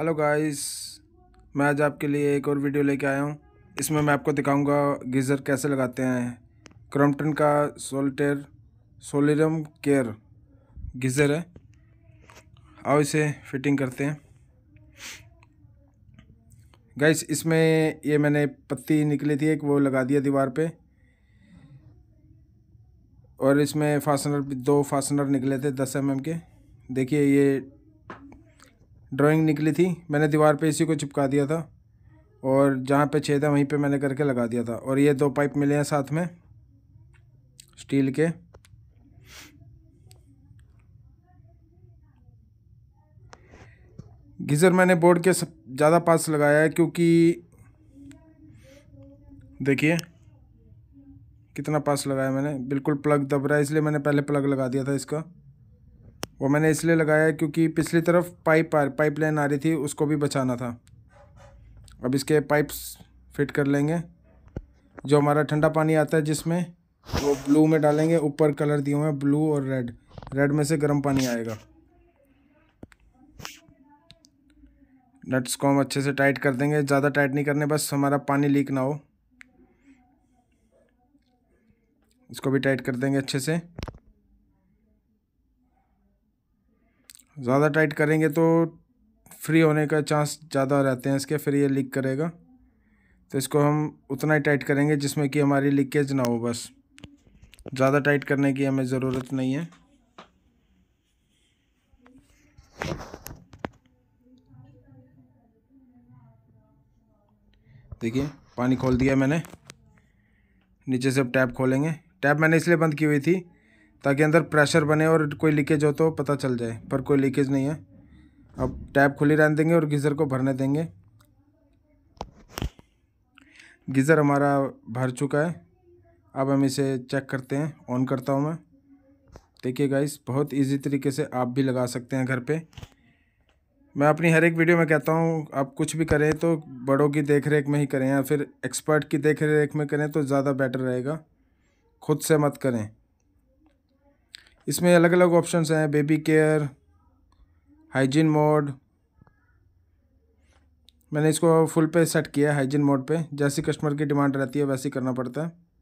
hello guys मैं आज आपके लिए एक और वीडियो लेके आया हूँ इसमें मैं आपको दिखाऊंगा गीज़र कैसे लगाते हैं क्रम्पटन का सोल्टेर सोलिरम केयर गीज़र है आओ इसे फिटिंग करते हैं गाइस इसमें ये मैंने पत्ती निकली थी एक वो लगा दिया दीवार पे और इसमें फासनर दो फासनर निकले थे दस एम mm के देखिए ये ड्राइंग निकली थी मैंने दीवार पे इसी को चिपका दिया था और जहाँ पे छेद है वहीं पे मैंने करके लगा दिया था और ये दो पाइप मिले हैं साथ में स्टील के गीज़र मैंने बोर्ड के सब ज़्यादा पास लगाया है क्योंकि देखिए कितना पास लगाया मैंने बिल्कुल प्लग दब रहा है इसलिए मैंने पहले प्लग लगा दिया था इसका वो मैंने इसलिए लगाया क्योंकि पिछली तरफ पाइप आ पाइप लाइन आ रही थी उसको भी बचाना था अब इसके पाइप्स फिट कर लेंगे जो हमारा ठंडा पानी आता है जिसमें वो ब्लू में डालेंगे ऊपर कलर दिए हुए हैं ब्लू और रेड रेड में से गर्म पानी आएगा नट्स को हम अच्छे से टाइट कर देंगे ज़्यादा टाइट नहीं करने बस हमारा पानी लीक ना हो इसको भी टाइट कर देंगे अच्छे से ज़्यादा टाइट करेंगे तो फ्री होने का चांस ज़्यादा रहते हैं इसके फिर ये लीक करेगा तो इसको हम उतना ही टाइट करेंगे जिसमें कि हमारी लीकेज ना हो बस ज़्यादा टाइट करने की हमें ज़रूरत नहीं है देखिए पानी खोल दिया मैंने नीचे से अब टैप खोलेंगे टैप मैंने इसलिए बंद की हुई थी ताकि अंदर प्रेशर बने और कोई लीकेज हो तो पता चल जाए पर कोई लीकेज नहीं है अब टैप खुली रहने देंगे और गीज़र को भरने देंगे गीज़र हमारा भर चुका है अब हम इसे चेक करते हैं ऑन करता हूँ मैं देखिए गाइस बहुत इजी तरीके से आप भी लगा सकते हैं घर पे मैं अपनी हर एक वीडियो में कहता हूँ आप कुछ भी करें तो बड़ों की देख रेख में ही करें या फिर एक्सपर्ट की देख रेख में करें तो ज़्यादा बेटर रहेगा खुद से मत करें इसमें अलग अलग ऑप्शन हैं बेबी केयर हाइजीन मोड मैंने इसको फुल पे सेट किया है हाइजीन मोड पे जैसी कस्टमर की डिमांड रहती है वैसे करना पड़ता है